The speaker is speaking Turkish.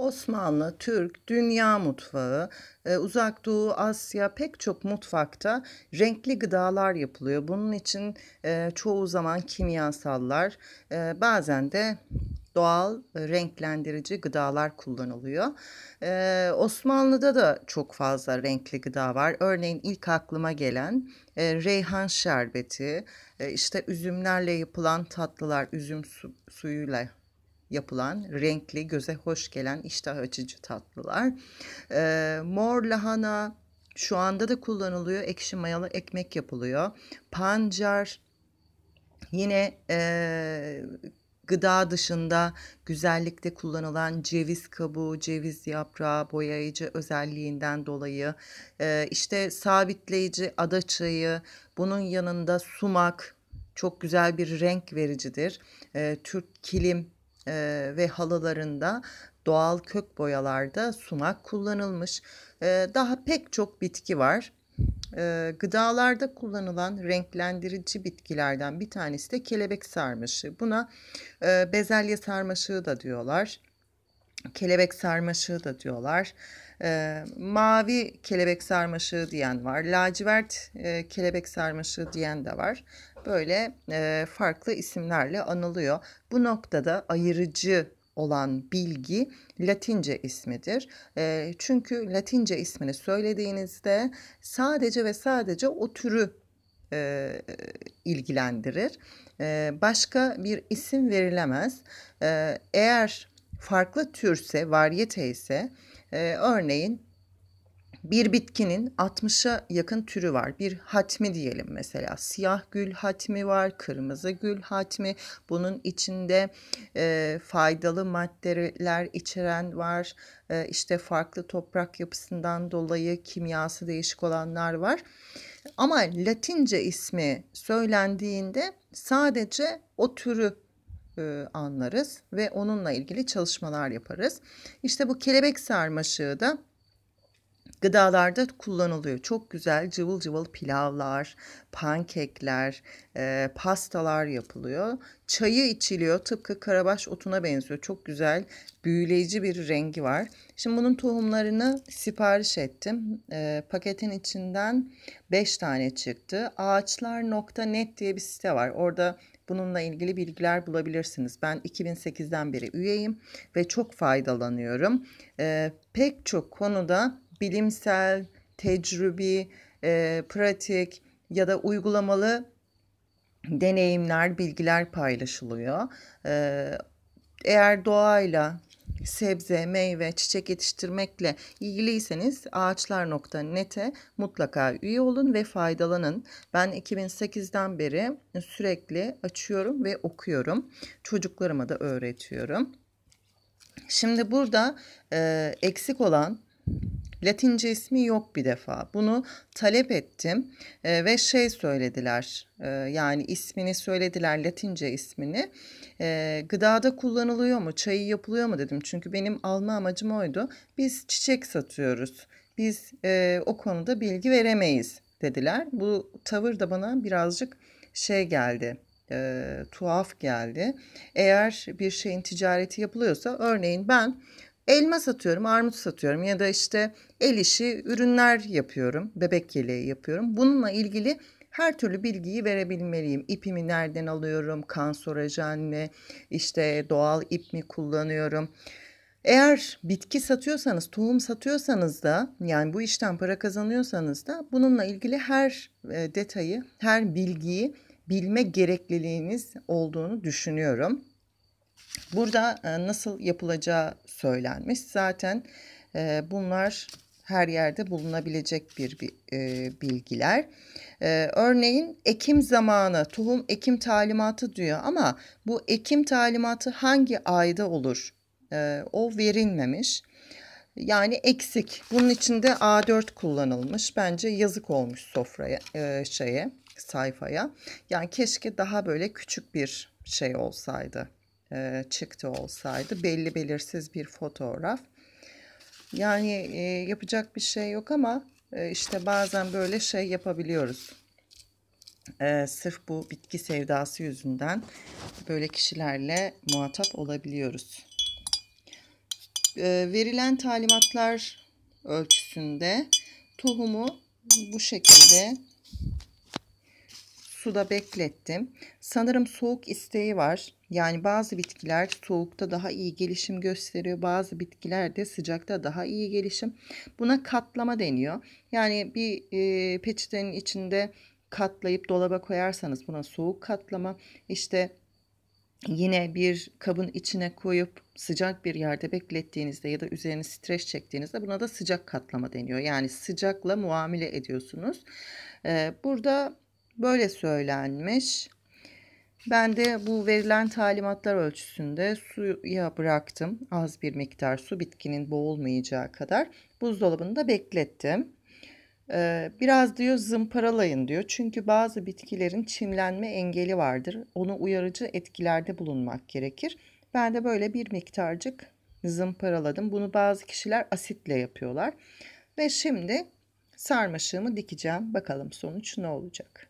Osmanlı, Türk, dünya mutfağı, e, Uzak Doğu, Asya pek çok mutfakta renkli gıdalar yapılıyor. Bunun için e, çoğu zaman kimyasallar, e, bazen de doğal renklendirici gıdalar kullanılıyor. Osmanlı'da da çok fazla renkli gıda var. Örneğin ilk aklıma gelen reyhan şerbeti, işte üzümlerle yapılan tatlılar, üzüm su, suyuyla yapılan renkli, göze hoş gelen iştah açıcı tatlılar. E, mor lahana şu anda da kullanılıyor. Ekşi mayalı ekmek yapılıyor. Pancar yine e, gıda dışında güzellikte kullanılan ceviz kabuğu, ceviz yaprağı boyayıcı özelliğinden dolayı e, işte sabitleyici ada çayı, bunun yanında sumak çok güzel bir renk vericidir. E, Türk kilim e, ve halılarında doğal kök boyalarda sumak kullanılmış. E, daha pek çok bitki var. E, gıdalarda kullanılan renklendirici bitkilerden bir tanesi de kelebek sarmaşığı. Buna e, bezelye sarmaşığı da diyorlar kelebek sarmaşığı da diyorlar. E, mavi kelebek sarmaşığı diyen var. Lacivert e, kelebek sarmaşığı diyen de var. Böyle e, farklı isimlerle anılıyor. Bu noktada ayırıcı olan bilgi Latince ismidir. E, çünkü Latince ismini söylediğinizde sadece ve sadece o türü e, ilgilendirir. E, başka bir isim verilemez. E, eğer farklı türse, varyete ise e, örneğin bir bitkinin 60'a yakın türü var. Bir hatmi diyelim mesela. Siyah gül hatmi var, kırmızı gül hatmi. Bunun içinde e, faydalı maddeler içeren var. E, işte farklı toprak yapısından dolayı kimyası değişik olanlar var. Ama Latince ismi söylendiğinde sadece o türü e, anlarız ve onunla ilgili çalışmalar yaparız. İşte bu kelebek sarmaşığı da gıdalarda kullanılıyor. Çok güzel cıvıl cıvıl pilavlar, pankekler, e, pastalar yapılıyor. Çayı içiliyor. Tıpkı karabaş otuna benziyor. Çok güzel, büyüleyici bir rengi var. Şimdi bunun tohumlarını sipariş ettim. E, paketin içinden 5 tane çıktı. Ağaçlar.net diye bir site var. Orada Bununla ilgili bilgiler bulabilirsiniz. Ben 2008'den beri üyeyim ve çok faydalanıyorum. E, pek çok konuda bilimsel, tecrübi, e, pratik ya da uygulamalı deneyimler, bilgiler paylaşılıyor. E, eğer doğayla, sebze, meyve, çiçek yetiştirmekle ilgiliyseniz ağaçlar.net'e mutlaka üye olun ve faydalanın. Ben 2008'den beri sürekli açıyorum ve okuyorum. Çocuklarıma da öğretiyorum. Şimdi burada e, eksik olan Latince ismi yok bir defa. Bunu talep ettim e, ve şey söylediler. E, yani ismini söylediler Latince ismini. E, gıdada kullanılıyor mu? Çayı yapılıyor mu dedim. Çünkü benim alma amacım oydu. Biz çiçek satıyoruz. Biz e, o konuda bilgi veremeyiz dediler. Bu tavır da bana birazcık şey geldi e, tuhaf geldi. Eğer bir şeyin ticareti yapılıyorsa örneğin ben elma satıyorum, armut satıyorum ya da işte el işi ürünler yapıyorum, bebek yeleği yapıyorum. Bununla ilgili her türlü bilgiyi verebilmeliyim. İpimi nereden alıyorum, kanserojen mi, işte doğal ip mi kullanıyorum. Eğer bitki satıyorsanız, tohum satıyorsanız da yani bu işten para kazanıyorsanız da bununla ilgili her e, detayı, her bilgiyi bilme gerekliliğiniz olduğunu düşünüyorum. Burada e, nasıl yapılacağı söylenmiş. Zaten e, bunlar her yerde bulunabilecek bir e, bilgiler. Örneğin ekim zamanı, tohum ekim talimatı diyor ama bu ekim talimatı hangi ayda olur? O verilmemiş. Yani eksik. Bunun içinde A4 kullanılmış. Bence yazık olmuş sofraya, şeye, sayfaya. Yani keşke daha böyle küçük bir şey olsaydı e, çıktı olsaydı belli belirsiz bir fotoğraf. Yani e, yapacak bir şey yok ama e, işte bazen böyle şey yapabiliyoruz. E, sırf bu bitki sevdası yüzünden böyle kişilerle muhatap olabiliyoruz. E, verilen talimatlar ölçüsünde tohumu bu şekilde suda beklettim. Sanırım soğuk isteği var. Yani bazı bitkiler soğukta daha iyi gelişim gösteriyor. Bazı bitkiler de sıcakta daha iyi gelişim. Buna katlama deniyor. Yani bir e, peçetenin içinde katlayıp dolaba koyarsanız buna soğuk katlama. İşte yine bir kabın içine koyup sıcak bir yerde beklettiğinizde ya da üzerine streç çektiğinizde buna da sıcak katlama deniyor. Yani sıcakla muamele ediyorsunuz. Ee, burada Böyle söylenmiş. Ben de bu verilen talimatlar ölçüsünde suya bıraktım. Az bir miktar su bitkinin boğulmayacağı kadar buzdolabında beklettim. Ee, biraz diyor zımparalayın diyor. Çünkü bazı bitkilerin çimlenme engeli vardır. Onu uyarıcı etkilerde bulunmak gerekir. Ben de böyle bir miktarcık zımparaladım. Bunu bazı kişiler asitle yapıyorlar. Ve şimdi sarmaşığımı dikeceğim. Bakalım sonuç ne olacak.